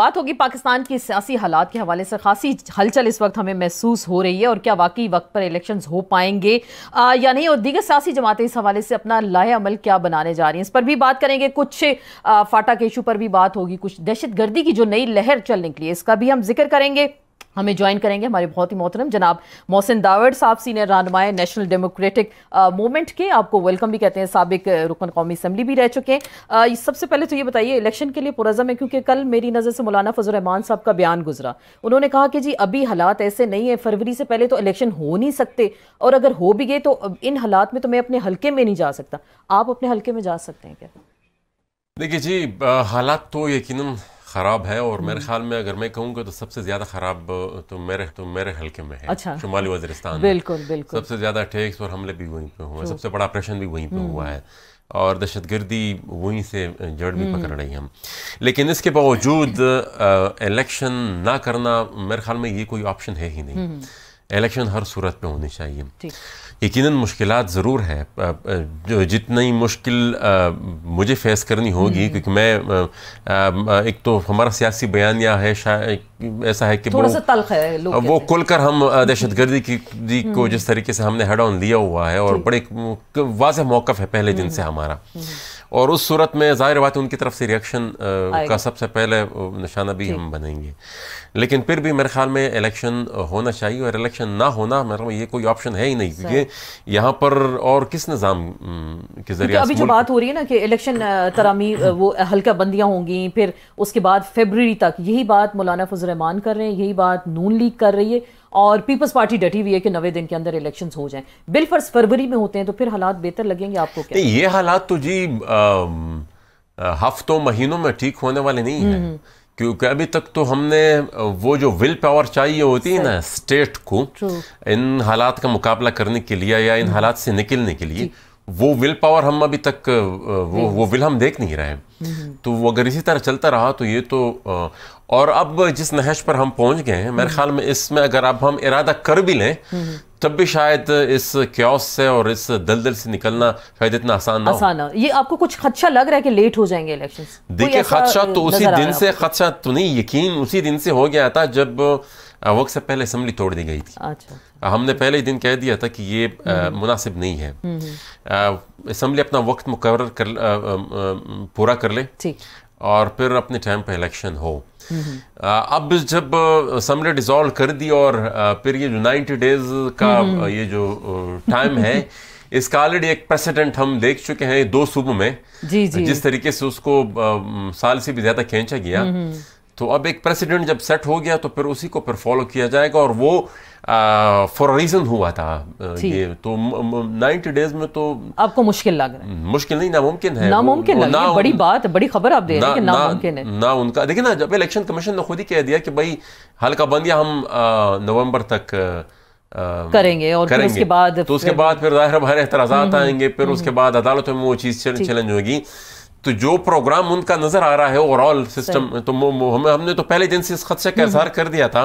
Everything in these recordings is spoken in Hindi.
बात होगी पाकिस्तान की सियासी हालात के हवाले से खासी हलचल इस वक्त हमें महसूस हो रही है और क्या वाकई वक्त पर इलेक्शन हो पाएंगे आ, या नहीं और दीगर सियासी जमातें इस हवाले से अपना लाए अमल क्या बनाने जा रही हैं इस पर भी बात करेंगे कुछ आ, फाटा के इशू पर भी बात होगी कुछ दहशत गर्दी की जो नई लहर चल निकली है इसका भी हम जिक्र करेंगे हमें ज्वाइन करेंगे हमारे बहुत ही मोहतरम जनाब मोहसिन दावड़ साहब सीनियर रहनुमाए नेशनल डेमोक्रेटिक मूवमेंट के आपको वेलकम भी कहते हैं सबक रुकन कौमी असम्बली भी रह चुके हैं सबसे पहले तो ये बताइए इलेक्शन के लिए पुरज़म है क्योंकि कल मेरी नज़र से मौलाना फजल रहमान साहब का बयान गुजरा उन्होंने कहा कि जी अभी हालात ऐसे नहीं है फरवरी से पहले तो इलेक्शन हो नहीं सकते और अगर हो भी गए तो इन हालात में तो मैं अपने हल्के में नहीं जा सकता आप अपने हल्के में जा सकते हैं क्या देखिए जी हालात तो यकीन ख़राब है और मेरे हम्म। ख्याल में अगर मैं कहूँगा तो सबसे ज़्यादा ख़राब तो मेरे तो मेरे हल्के में है अच्छा शुमाली वजरिस्तान बिल्कुल बिल्कुल सबसे ज़्यादा अटैक्स और हमले भी वहीं पे हुए सबसे बड़ा ऑपरेशन भी वहीं पे हम्म। हुआ है और दहशतगर्दी वहीं से जड़ भी पकड़ हम्म। रही हम लेकिन इसके बावजूद इलेक्शन ना करना मेरे ख्याल में ये कोई ऑप्शन है ही नहीं इलेक्शन हर सूरत पर होनी चाहिए यकीन मुश्किल ज़रूर है जो जितनी मुश्किल मुझे फेस करनी होगी हम्म। क्योंकि मैं एक तो हमारा सियासी बयान यह है ऐसा है कि वो, है वो कुल कर हम दहशत गर्दी की को हम्म। जिस तरीके से हमने हेड ऑन लिया हुआ है और बड़े वाज मौक़ है पहले दिन हम्म। से हमारा और उस सूरत में ज़ाहिर बात है उनकी तरफ से रिएक्शन का सबसे पहले निशाना भी हम बनेंगे लेकिन फिर भी मेरे ख्याल में इलेक्शन होना चाहिए और इलेक्शन ना होना मेरे ये कोई ऑप्शन है ही नहीं क्योंकि यहाँ पर और किस निज़ाम के जरिए अभी जो बात हो रही है ना कि इलेक्शन तरामी वो हल्का बंदियाँ होंगी फिर उसके बाद फेबररी तक यही बात मौलाना फजलरहमान कर रहे हैं यही बात नून लीग कर रही है और पीपल्स पार्टी डटी हुई है कि नवे दिन के अंदर इलेक्शंस हो जाएं फर्स फरवरी में होते हैं तो फिर हालात बेहतर लगेंगे आपको क्या ये हालात तो जी हफ्तों महीनों में ठीक होने वाले नहीं है हम्म, हम्म। क्योंकि अभी तक तो हमने वो जो विल पावर चाहिए होती है ना स्टेट को इन हालात का मुकाबला करने के लिए या इन हम्म। हालात से निकलने के लिए वो विल पावर हम अभी तक वो वो विल हम देख नहीं रहे हम्म। तो वो अगर इसी तरह चलता रहा तो ये तो और अब जिस नहज पर हम पहुंच गए हैं मेरे हम्म। ख्याल में इसमें अगर अब हम इरादा कर भी लें हम्म। तब भी शायद इस क्योस से और इस दलदल से निकलना शायद इतना आसान ना आसान ये आपको कुछ खदशा लग रहा है कि लेट हो जाएंगे इलेक्शन देखिए खदशा तो उसी दिन से खदशा तो नहीं यकीन उसी दिन से हो गया था जब वक्त से पहले असम्बली तोड़ दी गई थी अच्छा, अच्छा हमने पहले ही दिन कह दिया था कि ये मुनासिब नहीं है असम्बली अपना वक्त मुकर कर पूरा कर ले और फिर अपने टाइम पर इलेक्शन हो अब जब असम्बली डिसॉल्व कर दी और फिर ये जो नाइन्टी डेज का ये जो टाइम है इसका ऑलरेडी एक प्रेसिडेंट हम देख चुके हैं दो सूबों में जी जी जिस तरीके से उसको साल से भी ज्यादा खींचा गया तो अब एक प्रेसिडेंट जब सेट हो गया तो फिर उसी को फिर फॉलो किया जाएगा और वो फॉर रीजन हुआ था ये तो नाइन्टी डेज में तो आपको मुश्किल लग रहा है हम्म, मुश्किल नहीं नामुमकिन है नामुमकिन ना, ना बड़ी बात बड़ी खबर आप दे रहे हैं कि नामुमकिन है ना उनका देखिए ना जब इलेक्शन कमीशन ने खुद ही कह दिया कि भाई हल्का बंदिया हम नवंबर तक करेंगे और करेंगे। उसके बाद तो उसके बाद फिर जाहिर हमारे एतराज़ात हम्म, हम्म। आएंगे फिर उसके बाद अदालतों में वो चीज़ चैलेंज होगी तो जो प्रोग्राम उनका नजर आ रहा है ओवरऑल सिस्टम तो हमें हमने तो पहले दिन से इस खदशे का हम्म। इजहार कर दिया था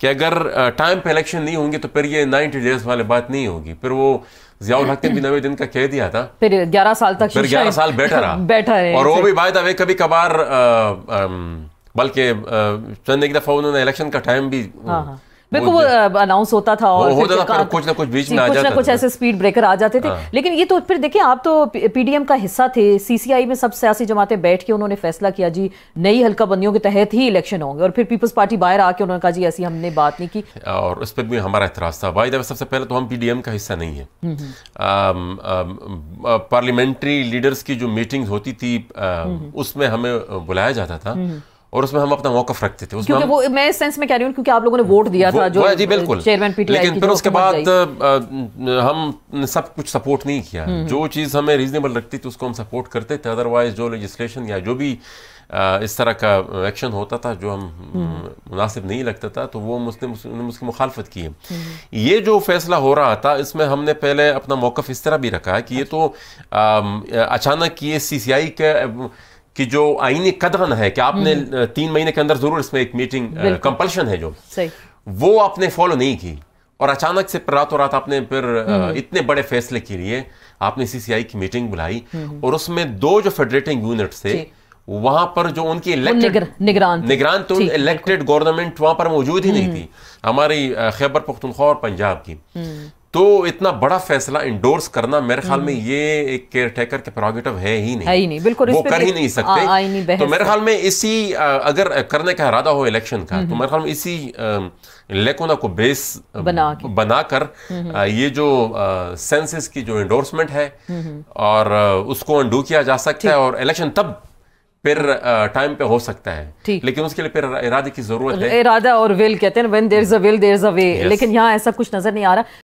कि अगर टाइम पे इलेक्शन नहीं होंगे तो फिर ये नाइनटी डेज वाले बात नहीं होगी फिर वो जियाउल हक ने भी नवे दिन का कह दिया था फिर ग्यारह साल तक फिर ग्यारह साल बैठा रहा बैठा रहे और वो भी बात द कभी कभार बल्कि चंद एक दफा उन्होंने इलेक्शन का टाइम भी हाँ, हाँ। बिल्कुल वो अनाउंस होता था और हो था, फिर कुछ ना कुछ बीच में आ कुछ कुछ ऐसे स्पीड ब्रेकर आ जाते थे हाँ। लेकिन ये तो फिर देखिए आप तो पीडीएम का हिस्सा थे सीसीआई में सब सियासी जमातें बैठ के उन्होंने फैसला किया जी नई हल्का बंदियों के तहत ही इलेक्शन होंगे और फिर पीपल्स पार्टी बाहर आके उन्होंने कहा जी ऐसी हमने बात नहीं की और उस पर भी हमारा एतराज था भाई जब सबसे पहले तो हम पीडीएम का हिस्सा नहीं है हम्म, हम्म। पार्लियामेंट्री लीडर्स की जो मीटिंग होती थी हम्म, उसमें हमें बुलाया जाता था और उसमें हम अपना मौका रखते थे क्योंकि वो मैं इस सेंस में कह रही हूँ क्योंकि आप लोगों ने वोट दिया वो, था जो जी बिल्कुल चेयरमैन पीटीआई लेकिन फिर उसके बाद हम सब कुछ सपोर्ट नहीं किया हम्म, जो हम्म। चीज़ हमें रीजनेबल लगती थी उसको हम सपोर्ट करते थे अदरवाइज जो लेजिस्लेशन या जो भी इस तरह का एक्शन होता था जो हम हम्म। मुनासिब नहीं लगता था तो वो उसने उसकी मुखालफत की है ये जो फैसला हो रहा था इसमें हमने पहले अपना मौकफ इस तरह भी रखा है कि ये अच्छा। तो अचानक ये सी सी आई के कि जो आईनी कदगन है कि आपने हम्म। तीन महीने के अंदर जरूर इसमें एक मीटिंग कंपल्शन है जो वो आपने फॉलो नहीं की और अचानक से रातों रात आपने फिर हम्म। इतने बड़े फैसले के लिए आपने सीसीआई की मीटिंग बुलाई हम्म। और उसमें दो जो फेडरेटिंग यूनिट थे वहां पर जो उनकी इलेक्टेड निगरान निगरान तो इलेक्टेड गवर्नमेंट वहां पर मौजूद ही नहीं थी हमारी खैबर पख्तनख्वा और पंजाब की तो इतना बड़ा फैसला इंडोर्स करना मेरे ख्याल में ये एक केयर टेकर के प्रोगेटिव है ही नहीं, है ही नहीं बिल्कुल वो कर ही नहीं सकते आ, नहीं तो मेरे ख्याल में इसी अगर करने का इरादा हो इलेक्शन का तो मेरे ख्याल में इसी लेकोना को बेस बना बनाकर ये जो सेंसिस की जो इंडोर्समेंट है और उसको अंडू किया जा सकता है और इलेक्शन तब फिर टाइम पे हो सकता है लेकिन उसके लिए फिर इरादे की जरूरत है इरादा और विल कहते हैं when there is a will there is a way लेकिन यहाँ ऐसा कुछ नजर नहीं आ रहा